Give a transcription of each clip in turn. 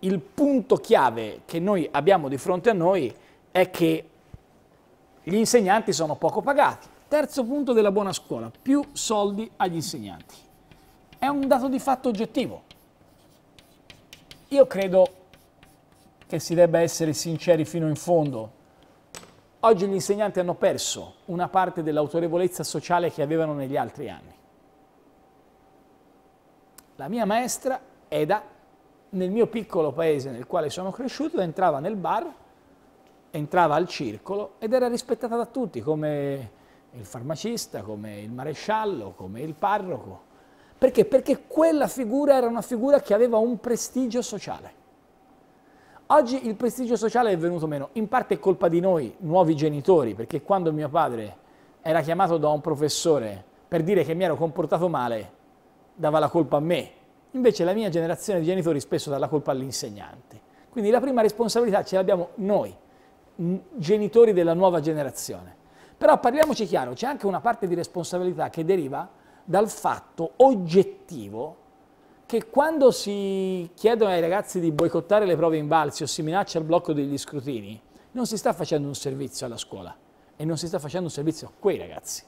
il punto chiave che noi abbiamo di fronte a noi è che gli insegnanti sono poco pagati. Terzo punto della buona scuola, più soldi agli insegnanti. È un dato di fatto oggettivo. Io credo che si debba essere sinceri fino in fondo. Oggi gli insegnanti hanno perso una parte dell'autorevolezza sociale che avevano negli altri anni. La mia maestra, Eda, nel mio piccolo paese nel quale sono cresciuto entrava nel bar, entrava al circolo ed era rispettata da tutti come il farmacista, come il maresciallo, come il parroco. Perché? Perché quella figura era una figura che aveva un prestigio sociale. Oggi il prestigio sociale è venuto meno, in parte è colpa di noi, nuovi genitori, perché quando mio padre era chiamato da un professore per dire che mi ero comportato male, dava la colpa a me, Invece la mia generazione di genitori spesso dà la colpa all'insegnante. Quindi la prima responsabilità ce l'abbiamo noi, genitori della nuova generazione. Però parliamoci chiaro, c'è anche una parte di responsabilità che deriva dal fatto oggettivo che quando si chiedono ai ragazzi di boicottare le prove in balzi o si minaccia il blocco degli scrutini, non si sta facendo un servizio alla scuola e non si sta facendo un servizio a quei ragazzi.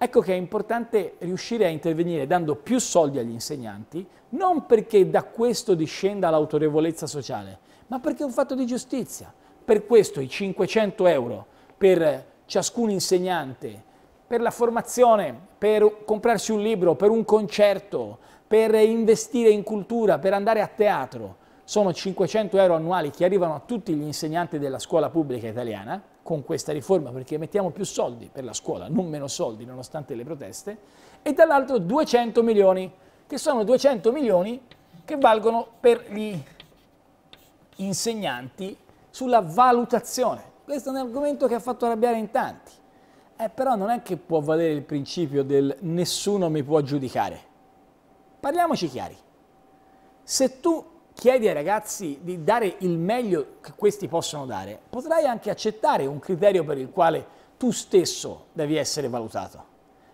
Ecco che è importante riuscire a intervenire dando più soldi agli insegnanti, non perché da questo discenda l'autorevolezza sociale, ma perché è un fatto di giustizia. Per questo i 500 euro per ciascun insegnante, per la formazione, per comprarsi un libro, per un concerto, per investire in cultura, per andare a teatro, sono 500 euro annuali che arrivano a tutti gli insegnanti della scuola pubblica italiana con questa riforma perché mettiamo più soldi per la scuola, non meno soldi nonostante le proteste, e dall'altro 200 milioni, che sono 200 milioni che valgono per gli insegnanti sulla valutazione. Questo è un argomento che ha fatto arrabbiare in tanti, eh, però non è che può valere il principio del nessuno mi può giudicare. Parliamoci chiari. Se tu chiedi ai ragazzi di dare il meglio che questi possono dare, potrai anche accettare un criterio per il quale tu stesso devi essere valutato.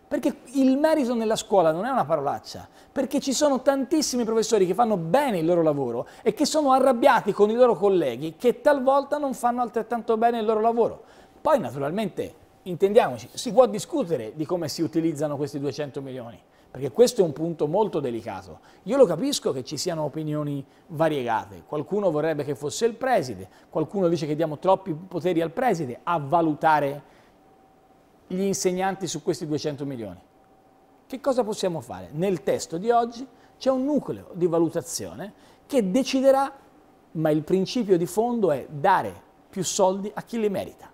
Perché il merito nella scuola non è una parolaccia, perché ci sono tantissimi professori che fanno bene il loro lavoro e che sono arrabbiati con i loro colleghi che talvolta non fanno altrettanto bene il loro lavoro. Poi naturalmente, intendiamoci, si può discutere di come si utilizzano questi 200 milioni perché questo è un punto molto delicato. Io lo capisco che ci siano opinioni variegate, qualcuno vorrebbe che fosse il preside, qualcuno dice che diamo troppi poteri al preside a valutare gli insegnanti su questi 200 milioni. Che cosa possiamo fare? Nel testo di oggi c'è un nucleo di valutazione che deciderà, ma il principio di fondo è dare più soldi a chi li merita.